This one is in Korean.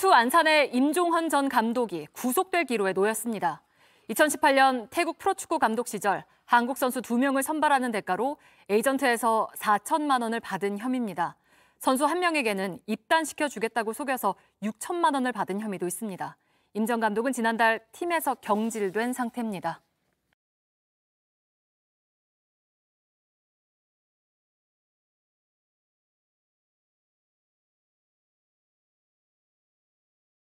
테투 안산의 임종헌 전 감독이 구속될 기로에 놓였습니다. 2018년 태국 프로축구 감독 시절 한국 선수 2명을 선발하는 대가로 에이전트에서 4천만 원을 받은 혐의입니다. 선수 1명에게는 입단시켜 주겠다고 속여서 6천만 원을 받은 혐의도 있습니다. 임 전 감독은 지난달 팀에서 경질된 상태입니다.